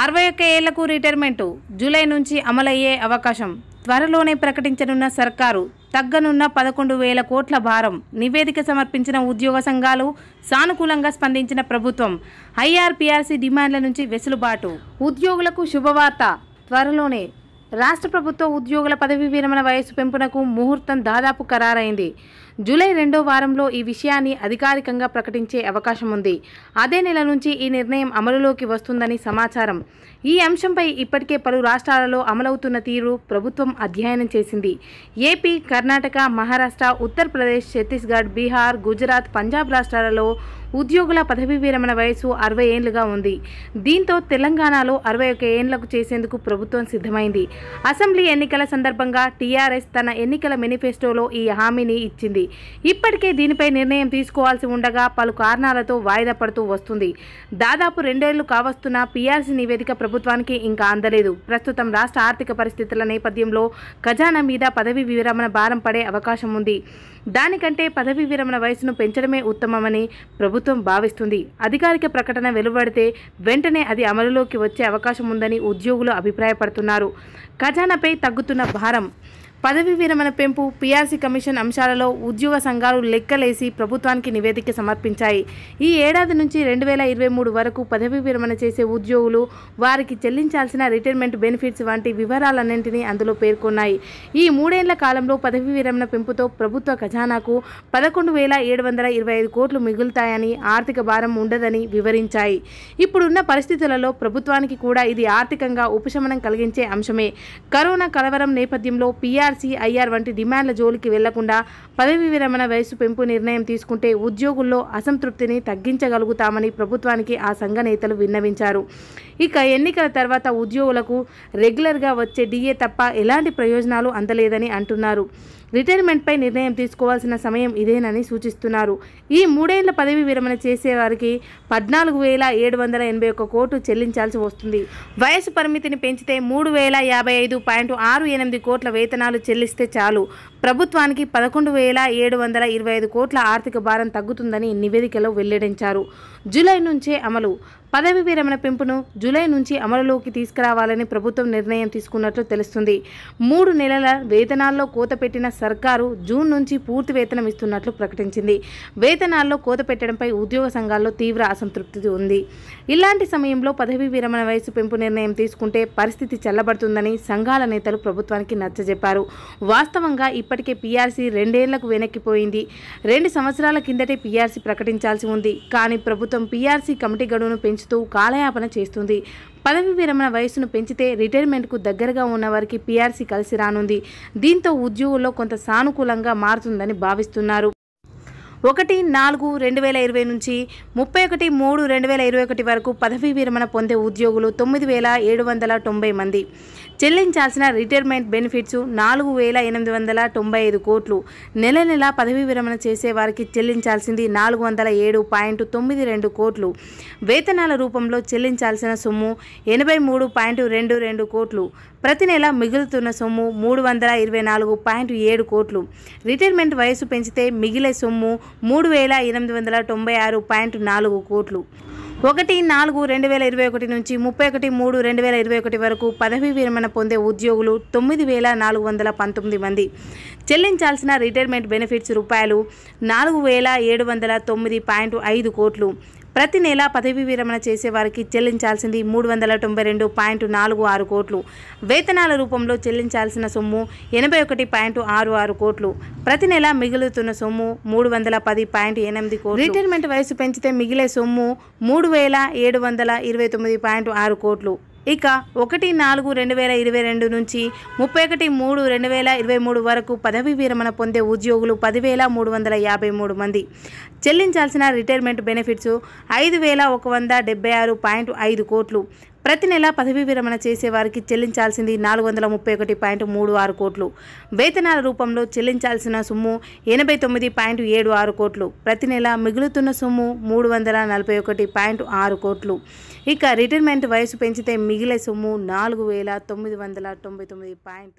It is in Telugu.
అరవై ఒక్క ఏళ్లకు రిటైర్మెంటు జూలై నుంచి అమలయ్యే అవకాశం త్వరలోనే ప్రకటించనున్న సర్కారు తగ్గనున్న పదకొండు వేల కోట్ల భారం నివేదిక సమర్పించిన ఉద్యోగ సంఘాలు సానుకూలంగా స్పందించిన ప్రభుత్వం ఐఆర్పీఆర్సీ డిమాండ్ల నుంచి వెసులుబాటు ఉద్యోగులకు శుభవార్త త్వరలోనే రాష్ట్ర ప్రభుత్వ ఉద్యోగుల పదవీ విరమణ వయస్సు పెంపునకు ముహూర్తం దాదాపు ఖరారైంది జూలై రెండో వారంలో ఈ విషయాన్ని అధికారికంగా ప్రకటించే అవకాశం ఉంది అదే నెల నుంచి ఈ నిర్ణయం అమలులోకి వస్తుందని సమాచారం ఈ అంశంపై ఇప్పటికే పలు రాష్ట్రాలలో అమలవుతున్న తీరు ప్రభుత్వం అధ్యయనం చేసింది ఏపీ కర్ణాటక మహారాష్ట్ర ఉత్తరప్రదేశ్ ఛత్తీస్గఢ్ బీహార్ గుజరాత్ పంజాబ్ రాష్ట్రాలలో ఉద్యోగుల పదవీ విరమణ వయసు అరవై ఏళ్లుగా ఉంది దీంతో తెలంగాణలో అరవై ఒక ఏళ్లకు చేసేందుకు ప్రభుత్వం సిద్ధమైంది అసెంబ్లీ ఎన్నికల సందర్భంగా టీఆర్ఎస్ తన ఎన్నికల మేనిఫెస్టోలో ఈ హామీని ఇచ్చింది ఇప్పటికే దీనిపై నిర్ణయం తీసుకోవాల్సి ఉండగా పలు కారణాలతో వాయిదా పడుతూ వస్తుంది దాదాపు రెండేళ్లు కావస్తున్న పీఆర్సీ నివేదిక ప్రభుత్వానికి ఇంకా అందలేదు ప్రస్తుతం రాష్ట్ర ఆర్థిక పరిస్థితుల నేపథ్యంలో ఖజానా మీద పదవి విరమణ భారం పడే అవకాశం ఉంది దానికంటే పదవి విరమణ వయసును పెంచడమే ఉత్తమమని ప్రభుత్వం ప్రభుత్వం భావిస్తుంది అధికారిక ప్రకటన వెలువడితే వెంటనే అది అమలులోకి వచ్చే అవకాశం ఉందని ఉద్యోగులు అభిప్రాయపడుతున్నారు ఖజానాపై తగ్గుతున్న భారం పదవి విరమణ పెంపు పీఆర్సీ కమిషన్ అంశాలలో ఉద్యోగ సంఘాలు లెక్కలేసి ప్రభుత్వానికి నివేదిక సమర్పించాయి ఈ ఏడాది నుంచి రెండు వేల ఇరవై మూడు వరకు పదవి విరమణ చేసే ఉద్యోగులు వారికి చెల్లించాల్సిన రిటైర్మెంట్ బెనిఫిట్స్ వంటి వివరాలన్నింటినీ అందులో పేర్కొన్నాయి ఈ మూడేళ్ల కాలంలో పదవి విరమణ పెంపుతో ప్రభుత్వ ఖజానాకు పదకొండు వేల ఏడు వందల ఇరవై ఐదు కోట్లు మిగులుతాయని ఆర్థిక భారం ఉండదని వివరించాయి ఇప్పుడున్న పరిస్థితులలో ప్రభుత్వానికి కూడా ఇది ఆర్థికంగా ఉపశమనం కలిగించే అంశమే కరోనా కలవరం నేపథ్యంలో పీఆర్ పీఆర్సీ ఐఆర్ వంటి డిమాండ్ల జోలికి వెళ్లకుండా పదవి విరమణ వయసు పెంపు నిర్ణయం తీసుకుంటే ఉద్యోగుల్లో అసంతృప్తిని తగ్గించగలుగుతామని ప్రభుత్వానికి ఆ సంఘ నేతలు విన్నవించారు ఇక ఎన్నికల తర్వాత ఉద్యోగులకు రెగ్యులర్గా వచ్చే డిఏ తప్ప ఎలాంటి ప్రయోజనాలు అందలేదని అంటున్నారు రిటైర్మెంట్పై నిర్ణయం తీసుకోవాల్సిన సమయం ఇదేనని సూచిస్తున్నారు ఈ మూడేళ్ల పదవి విరమణ చేసేవారికి పద్నాలుగు వేల ఏడు వందల ఎనభై ఒక్క కోట్లు చెల్లించాల్సి వస్తుంది వయసు పరిమితిని పెంచితే మూడు వేల యాభై ఐదు పాయింట్ ఆరు ఎనిమిది కోట్ల వేతనాలు రూపాయలు చెల్లిస్తే చాలు ప్రభుత్వానికి పదకొండు వేల ఏడు వందల ఇరవై ఐదు కోట్ల ఆర్థిక భారం తగ్గుతుందని నివేదికలో వెల్లడించారు జూలై నుంచే అమలు పదవి విరమణ పెంపును జూలై నుంచి అమలులోకి తీసుకురావాలని ప్రభుత్వం నిర్ణయం తీసుకున్నట్లు తెలుస్తుంది మూడు నెలల వేతనాల్లో కోత పెట్టిన సర్కారు జూన్ నుంచి పూర్తి వేతనం ఇస్తున్నట్లు ప్రకటించింది వేతనాల్లో కోత పెట్టడంపై ఉద్యోగ సంఘాల్లో తీవ్ర అసంతృప్తి ఉంది ఇలాంటి సమయంలో పదవి విరమణ వయసు పెంపు నిర్ణయం తీసుకుంటే పరిస్థితి చల్లబడుతుందని సంఘాల నేతలు ప్రభుత్వానికి నచ్చజెప్పారు వాస్తవంగా ఇప్పటికే పీఆర్సీ రెండేళ్లకు వెనక్కిపోయింది రెండు సంవత్సరాల కిందటే పీఆర్సీ ప్రకటించాల్సి ఉంది కానీ ప్రభుత్వం పీఆర్సీ కమిటీ గడువును పెంచి పెంచుతూ కాలయాపన చేస్తుంది పదవి విరమణ వయసును పెంచితే రిటైర్మెంట్కు దగ్గరగా ఉన్న వారికి పీఆర్సీ కలిసి రానుంది దీంతో ఉద్యోగుల్లో కొంత సానుకూలంగా మారుతుందని భావిస్తున్నారు ఒకటి నాలుగు రెండు వేల ఇరవై నుంచి ముప్పై ఒకటి మూడు రెండు వేల ఇరవై ఒకటి వరకు పదవీ విరమణ పొందే ఉద్యోగులు తొమ్మిది వేల ఏడు వందల తొంభై మంది చెల్లించాల్సిన రిటైర్మెంట్ బెనిఫిట్స్ నాలుగు వేల ఎనిమిది వందల తొంభై ఐదు కోట్లు నెల నెల పదవీ విరమణ చేసే వారికి చెల్లించాల్సింది నాలుగు వందల ఏడు పాయింట్ తొమ్మిది రెండు కోట్లు వేతనాల రూపంలో చెల్లించాల్సిన సొమ్ము ఎనభై మూడు పాయింట్ రెండు రెండు కోట్లు ప్రతి నెల మిగులుతున్న సొమ్ము మూడు వందల ఇరవై నాలుగు పాయింట్ ఏడు కోట్లు రిటైర్మెంట్ వయసు పెంచితే మిగిలే సొమ్ము మూడు వేల ఎనిమిది వందల తొంభై ఆరు పాయింట్ నాలుగు కోట్లు ఒకటి నాలుగు రెండు వేల ఇరవై ఒకటి నుంచి ముప్పై ఒకటి మూడు రెండు వేల ఇరవై ఒకటి వరకు పదవీ విరమణ పొందే ఉద్యోగులు తొమ్మిది వేల నాలుగు వందల పంతొమ్మిది మంది చెల్లించాల్సిన రిటైర్మెంట్ బెనిఫిట్స్ రూపాయలు నాలుగు వేల ఏడు వందల తొమ్మిది పాయింట్ ఐదు కోట్లు ప్రతి నెల పదవీ విరమణ చేసే వారికి చెల్లించాల్సింది మూడు వందల తొంభై రెండు పాయింట్ నాలుగు ఆరు కోట్లు వేతనాల రూపంలో చెల్లించాల్సిన సొమ్ము ఎనభై ఒకటి పాయింట్ ఆరు ఆరు కోట్లు ప్రతి నెల మిగులుతున్న సొమ్ము మూడు వందల పది పాయింట్ ఎనిమిది కోట్లు రిటైర్మెంట్ వయసు పెంచితే మిగిలే సొమ్ము మూడు వేల ఏడు వందల ఇరవై తొమ్మిది పాయింట్ ఆరు కోట్లు ఇక ఒకటి నాలుగు రెండు వేల ఇరవై రెండు నుంచి ముప్పై ఒకటి మూడు రెండు వేల ఇరవై మూడు వరకు పదవీ విరమణ పొందే ఉద్యోగులు పదివేల మూడు వందల యాభై మూడు మంది చెల్లించాల్సిన రిటైర్మెంట్ బెనిఫిట్స్ ఐదు వేల ఒక వంద డెబ్బై ఆరు పాయింట్ ఐదు కోట్లు ప్రతి నెల పదవీ విరమణ చేసే వారికి చెల్లించాల్సింది నాలుగు వందల ముప్పై ఒకటి పాయింట్ మూడు ఆరు కోట్లు వేతనాల రూపంలో చెల్లించాల్సిన సొమ్ము ఎనభై తొమ్మిది పాయింట్ ఏడు ఆరు కోట్లు ప్రతి నెల మిగులుతున్న సొమ్ము మూడు వందల నలభై ఒకటి పాయింట్ ఆరు కోట్లు ఇక రిటైర్మెంట్ వయసు పెంచితే మిగిలే సొమ్ము నాలుగు వేల తొమ్మిది వందల తొంభై తొమ్మిది పాయింట్